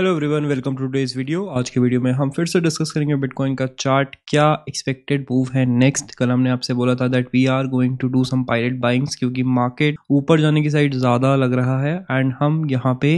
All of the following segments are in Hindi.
hello everyone welcome to today's video आज के वीडियो में हम फिर से डिस्कस करेंगे बिटकॉइन का चार्ट क्या एक्सपेक्टेड मूव है नेक्स्ट कल हमने आपसे बोला था that we are going to do some private buyings क्योंकि मार्केट ऊपर जाने की साइड ज़्यादा लग रहा है एंड हम यहां पे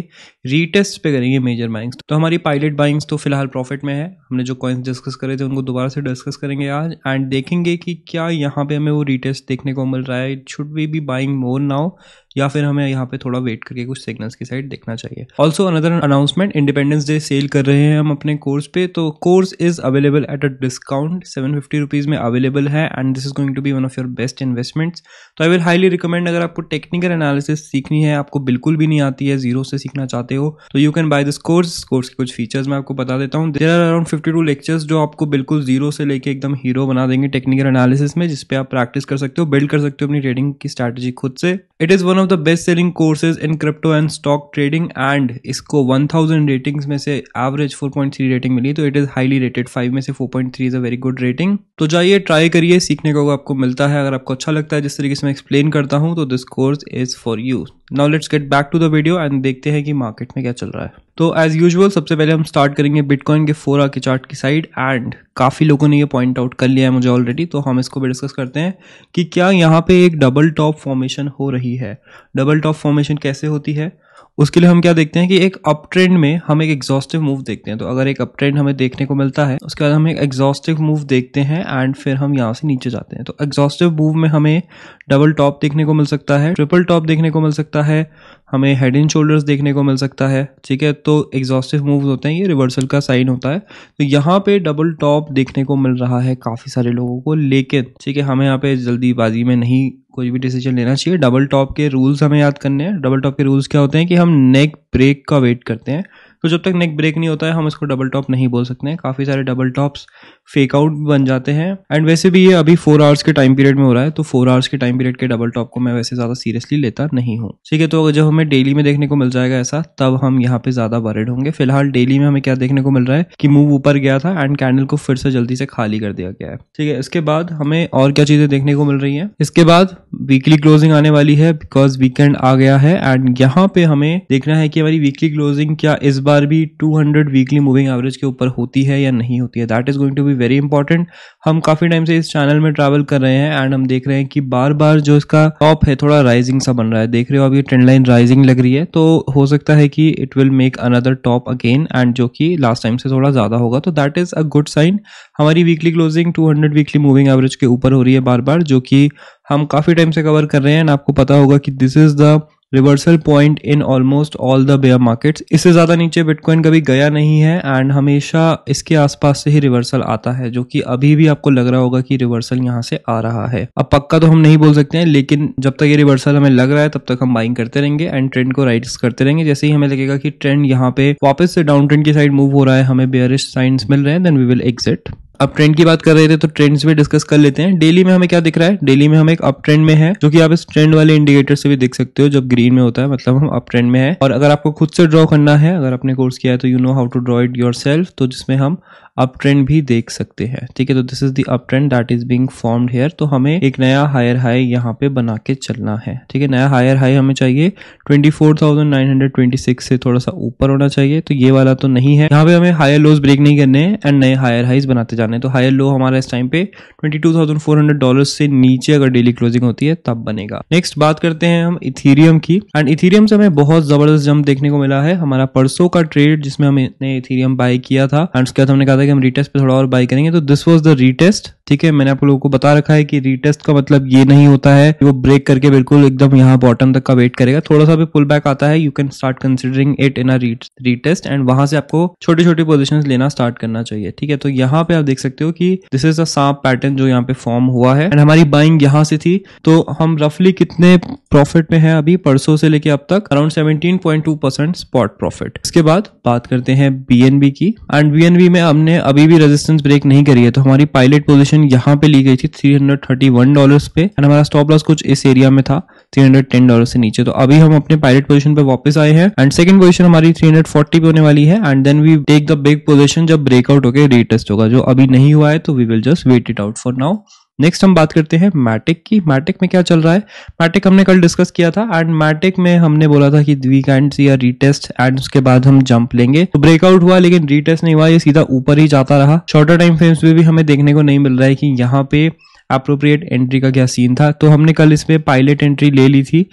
रीटेस्ट पे करेंगे मेजर बाइंग्स तो हमारी पायलट बाइंग्स तो फिलहाल प्रॉफिट में है हमने जो कॉइन्स डिस्कस करे थे उनको दोबारा से डिस्कस करेंगे आज एंड देखेंगे कि क्या यहाँ पे हमें वो रीटेस्ट देखने को मिल रहा है it should we be buying more now या फिर हमें यहाँ पे थोड़ा वेट करके कुछ सिग्नल्स की साइड देखना चाहिए also another announcement independence day sale कर रहे हैं हम अपने कोर्स पे तो course is available at a discount seven fifty rupees में अवेलेबल है and this is going to be one of your best investments तो आई विल हाईली रिकमेंड अगर आपको टेक्निकल एनालिसिस सीखनी है आपको बिल्कुल भी नहीं आती है जीरो से सीखना चाहते हो तो you can buy this course course के कुछ फीचर्स मैं आपको बता देता हूँ there are around fifty two lectures जो आपको बिल्कुल जीरो से लेके एकदम हीरो बना देंगे टेक्निकल एनालिसिस में जिसपे आप प्रैक्टिस कर सकते हो बिल्ड कर सकते हो अपनी ट्रेडिंग की स्ट्रेटेजी खुद से it is one of the best selling courses in crypto and stock trading and इसको 1000 रेटिंग्स में से एवरेज 4.3 रेटिंग मिली तो इट इज़ हाईली रेटेड 5 में से 4.3 is a very good rating तो जाइए ट्राई करिए सीखने को आपको मिलता है अगर आपको अच्छा लगता है जिस तरीके से मैं एक्सप्लेन करता हूँ तो this course is for you now let's get back to the video and देखते हैं कि मार्केट में क्या चल रहा है तो एज यूजुअल सबसे पहले हम स्टार्ट करेंगे बिटकॉइन के फोरा के चार्ट की साइड एंड काफ़ी लोगों ने ये पॉइंट आउट कर लिया है मुझे ऑलरेडी तो हम इसको भी डिस्कस करते हैं कि क्या यहाँ पे एक डबल टॉप फॉर्मेशन हो रही है डबल टॉप फॉर्मेशन कैसे होती है उसके लिए हम क्या देखते हैं कि एक अप ट्रेंड में हम एक एग्जॉस्टिव मूव देखते हैं तो अगर एक अप ट्रेंड हमें देखने को मिलता है उसके बाद हम एक एग्जॉस्टिव मूव देखते हैं एंड फिर हम यहाँ से नीचे जाते हैं तो एग्जॉस्टिव मूव में हमें डबल टॉप देखने को मिल सकता है ट्रिपल टॉप देखने को मिल सकता है हमें हेड एंड शोल्डर्स देखने को मिल सकता है ठीक है तो एग्जॉस्टिव मूव होते हैं ये रिवर्सल का साइन होता है तो यहाँ पे डबल टॉप देखने को मिल रहा है काफ़ी सारे लोगों को लेकिन ठीक है हमें यहाँ पे जल्दीबाजी में नहीं कोई भी डिसीजन लेना चाहिए डबल टॉप के रूल्स हमें याद करने हैं डबल टॉप के रूल्स क्या होते हैं कि हम नेक ब्रेक का वेट करते हैं तो जब तक नेक ब्रेक नहीं होता है हम इसको डबल टॉप नहीं बोल सकते हैं काफ़ी सारे डबल टॉप्स फेक आउट बन जाते हैं एंड वैसे भी ये अभी फोर आवर्स के टाइम पीरियड में हो रहा है तो फोर आवर्स के टाइम पीरियड के डबल टॉप को मैं वैसे ज़्यादा सीरियसली लेता नहीं हूँ ठीक है तो जब हमें डेली में देखने को मिल जाएगा ऐसा तब हम यहाँ पे ज़्यादा वरिड होंगे फिलहाल डेली में हमें क्या देखने को मिल रहा है कि मूव ऊपर गया था एंड कैंडल को फिर से जल्दी से खाली कर दिया गया है ठीक है इसके बाद हमें और क्या चीज़ें देखने को मिल रही है इसके बाद वीकली क्लोजिंग आने वाली है बिकॉज वीकेंड आ गया है एंड यहाँ पे हमें देखना है कि हमारी वीकली क्लोजिंग क्या इस बार बार भी 200 वीकली मूविंग एवरेज के ऊपर होती है या नहीं होती है that is going to be very important हम काफ़ी टाइम से इस चैनल में ट्रैवल कर रहे हैं एंड हम देख रहे हैं कि बार बार जो इसका टॉप है थोड़ा राइजिंग सा बन रहा है देख रहे हो अभी ट्रेंड लाइन राइजिंग लग रही है तो हो सकता है कि it will make another top again and जो कि लास्ट टाइम से थोड़ा ज़्यादा होगा तो that is a good sign हमारी weekly closing 200 weekly moving average के ऊपर हो रही है बार बार जो कि हम काफ़ी टाइम से कवर कर रहे हैं एंड आपको पता होगा कि this is the reversal point in almost all the bear markets इससे ज़्यादा नीचे बिटकॉइन कभी गया नहीं है एंड हमेशा इसके आसपास से ही रिवर्सल आता है जो कि अभी भी आपको लग रहा होगा कि रिवर्सल यहाँ से आ रहा है अब पक्का तो हम नहीं बोल सकते हैं लेकिन जब तक ये रिवर्सल हमें लग रहा है तब तक हम बाइंग करते रहेंगे एंड ट्रेंड को राइट करते रहेंगे जैसे ही हमें लगेगा कि ट्रेंड यहाँ पे वापस से डाउन ट्रेंड की साइड मूव हो रहा है हमें बेयरिश साइंस मिल रहे हैं देन वी विल एग्जिट अब ट्रेंड की बात कर रहे थे तो ट्रेंड्स भी डिस्कस कर लेते हैं डेली में हमें क्या दिख रहा है डेली में हम एक अप ट्रेंड में है जो कि आप इस ट्रेंड वाले इंडिकेटर से भी देख सकते हो जब ग्रीन में होता है मतलब हम अप ट्रेंड में है और अगर आपको खुद से ड्रॉ करना है अगर आपने कोर्स किया है तो you know how to draw it your तो जिसमें हम अप ट्रेंड भी देख सकते हैं ठीक है तो this is the up trend that is being formed here तो हमें एक नया हायर हाई यहाँ पे बना के चलना है ठीक है नया हायर हाई हमें चाहिए 24,926 से थोड़ा सा ऊपर होना चाहिए तो ये वाला तो नहीं है यहाँ पे हमें हायर लोज ब्रेक नहीं करने हैं एंड नए हायर हाईज बनाते जाने तो हायर लो हमारा इस टाइम पे हंड्रेड डॉलर से नीचे अगर डेली क्लोजिंग होती है तब बनेगा नेक्स्ट बात करते हैं हम इथीरियम की एंड इथीरियम से हमें बहुत जबरदस्त जम्प देखने को मिला है हमारा परसों का ट्रेड जिसमें हमने इथीरियम बाय किया था एंड उसके बाद हमने कहा था कि हम रीटेस्ट पे थोड़ा और बाई करेंगे तो दिस वॉज द रीटेस्ट ठीक है मैंने आप लोगों को बता रखा है कि रीटेस्ट का मतलब ये नहीं होता है वो ब्रेक करके बिल्कुल एकदम यहाँ बॉटम तक का वेट करेगा थोड़ा सा भी पुल बैक आता है you can start considering it in a retest and वहां से आपको छोटी छोटी पोजिशन लेना स्टार्ट करना चाहिए ठीक है तो यहाँ पे आप देख सकते हो कि दिस इज अ सांप पैटर्न जो यहाँ पे फॉर्म हुआ है एंड हमारी बाइंग यहाँ से थी तो हम रफली कितने प्रॉफिट में है अभी परसों से लेके अब तक अराउंड सेवनटीन स्पॉट प्रॉफिट इसके बाद बात करते हैं बीएनबी की एंड बीएनबी में हमने ने अभी भी रेजिस्टेंस ब्रेक नहीं करी है तो हमारी पायलट पोजीशन यहाँ पे ली गई थी three hundred thirty one dollar पे एंड हमारा स्टॉप लॉस कुछ इस एरिया में था थ्री हंड्रेड टेन डॉलर से नीचे तो अभी हम अपने पायलट पोजीशन पे वापस आए हैं एंड सेकंड पोजीशन हमारी थ्री हंड्रेड फोर्टी पे होने वाली है and then we take the big position जब ब्रेकआउट होकर रीटेस्ट होगा जो अभी नहीं हुआ है तो we will just wait it out for now next हम बात करते हैं मैटिक की मैटिक में क्या चल रहा है मैटिक हमने कल डिस्कस किया था एंड मैटिक में हमने बोला था कि we can see a retest and उसके बाद हम जंप लेंगे तो ब्रेकआउट हुआ लेकिन रीटेस्ट नहीं हुआ ये सीधा ऊपर ही जाता रहा शॉर्टर टाइम फ्रेम्स में भी हमें देखने को नहीं मिल रहा है कि यहाँ पे अप्रोप्रिएट एंट्री का क्या सीन था तो हमने कल इसमें पायलट एंट्री ले ली थी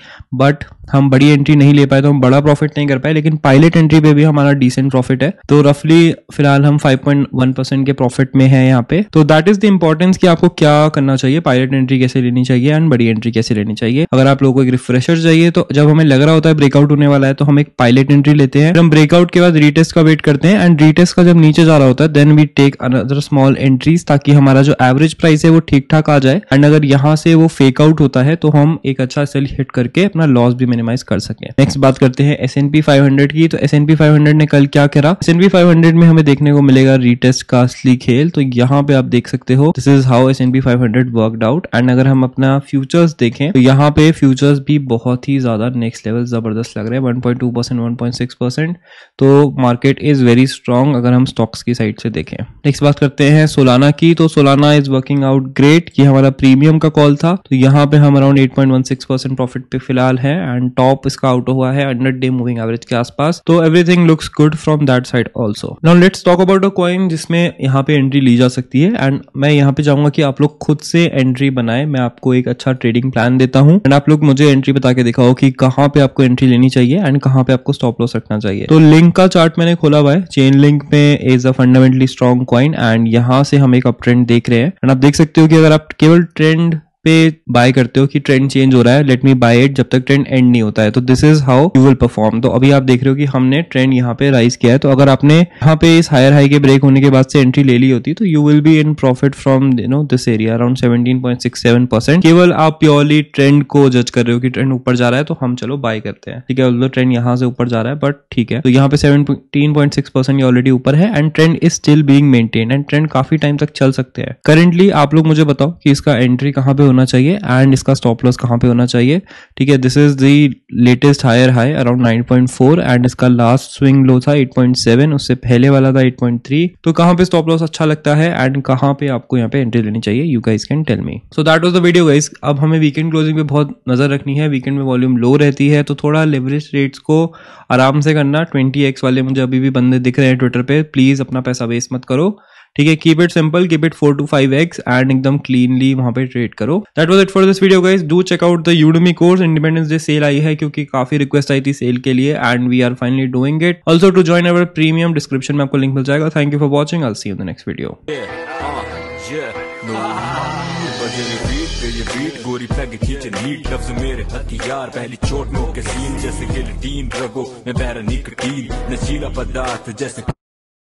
बट हम बड़ी एंट्री नहीं ले पाए तो हम बड़ा प्रॉफिट नहीं कर पाए लेकिन पायलट एंट्री पे भी हमारा डिसेंट प्रॉफिट है तो रफली फिलहाल हम 5.1 परसेंट के प्रॉफिट में है यहाँ पे तो दैट इज द इम्पोर्टेंस कि आपको क्या करना चाहिए पायलट एंट्री कैसे लेनी चाहिए एंड बड़ी एंट्री कैसे लेनी चाहिए अगर आप लोगों को एक रिफ्रेशर चाहिए तो जब हमें लग रहा होता है ब्रेकआउट होने वाला है तो हम एक पायलट एंट्री लेते हैं हम ब्रेकआउट के बाद रीटेस्ट का वेट करते हैं एंड रीटेस्ट का जब नीचे जा रहा होता है then we take another small entries ताकि हमारा जो एवरेज प्राइस है वो ठीक ठाक आ जाए एंड अगर यहाँ से वो फेक आउट होता है तो हम एक अच्छा सेल हिट करके अपना लॉस भी मिनिमाइज कर सके नेक्स्ट बात करते हैं एस एनपी फाइव की तो एस एनपी फाइव ने कल क्या करा एस एनपी फाइव में हमें देखने को मिलेगा रीटेस्ट का असली खेल तो यहाँ पे आप देख सकते हो this is how S and P five hundred out and अगर हम अपना फ्यूचर्स देखें तो यहाँ पे फ्यूचर्स भी बहुत ही ज्यादा नेक्स्ट लेवल जबरदस्त लग रहे हैं one point two percent one point six percent तो मार्केट इज वेरी स्ट्रॉन्ग अगर हम स्टॉक्स की साइड से देखें नेक्स्ट बात करते हैं सोलाना की तो Solana is working out great ये हमारा प्रीमियम का कॉल था तो यहाँ पे हम around eight point one six percent profit पे फिलहाल है एंड टॉप इसका आउट हुआ है अंडर डे मूविंग एवरेज के आसपास तो everything looks good from that side also now let's talk about a coin जिसमें यहाँ पे एंट्री ली जा सकती है एंड मैं यहाँ पे चाहूंगा कि आप लोग खुद से एंट्री बनाए मैं आपको एक अच्छा ट्रेडिंग प्लान देता हूँ एंड आप लोग मुझे एंट्री बता के दिखाओ कि कहाँ पे आपको एंट्री लेनी चाहिए एंड कहाँ पे आपको स्टॉप लॉस रखना चाहिए तो लिंक का चार्ट मैंने खोला हुआ है चेन लिंक में is a fundamentally strong coin and यहाँ से हम एक अप ट्रेंड देख रहे हैं एंड आप देख सकते हो कि अगर आप up cable trend पे बाय करते हो कि ट्रेंड चेंज हो रहा है लेट मी बाय इट जब तक ट्रेंड एंड नहीं होता है तो this is how you will perform तो अभी आप देख रहे हो कि हमने ट्रेंड यहाँ पे राइज किया है तो अगर आपने यहाँ पे इस हायर हाई के ब्रेक होने के बाद से एंट्री ले ली होती तो you will be in profit from you know this area around seventeen point seven percent केवल आप प्योरली ट्रेंड को जज कर रहे हो कि ट्रेंड ऊपर जा रहा है तो हम चलो बाय करते हैं ठीक है ऑल्दो ट्रेंड यहाँ से ऊपर जा रहा है बट ठीक है तो यहाँ पे seventeen point six percent already ऊपर है and trend is still being maintain and trend काफी टाइम तक चल सकते हैं करेंटली आप लोग मुझे बताओ कि इसका एंट्री कहाँ पे होना चाहिए एंड इसका स्टॉप लॉस कहाँ पे होना चाहिए ठीक है this is the latest higher high around 9.4 and इसका लास्ट स्विंग लो था 8.7 उससे पहले वाला था 8.3 तो कहाँ पे स्टॉप लॉस अच्छा लगता है एंड कहाँ पे आपको यहाँ पे एंट्री लेनी चाहिए you guys can tell me so that was the video guys अब हमें वीकेंड क्लोजिंग पे बहुत नजर रखनी है वीकेंड में वॉल्यूम लो रहती है तो थोड़ा लेवरेज रेट्स को आराम से करना ट्वेंटी वाले मुझे अभी भी बंदे दिख रहे हैं ट्विटर पर प्लीज अपना पैसा वेस्ट मत करो ठीक है keep it simple keep it four to five x and एकदम क्लीनली वहां पे ट्रेड करो that was it for this video guys do check out the Udemy course independence day sale आई है क्योंकि काफी रिक्वेस्ट आई थी सेल के लिए and we are finally doing it also to join our premium description में आपको लिंक मिल जाएगा thank you for watching all see in the next video गोरी फ्लैग खींचे नीट लफ्ज मेरे हथियार पहली चोट नो के सीन जैसे गिलटीन रगो मैं बैरा निकटीन नशीला पदार्थ जैसे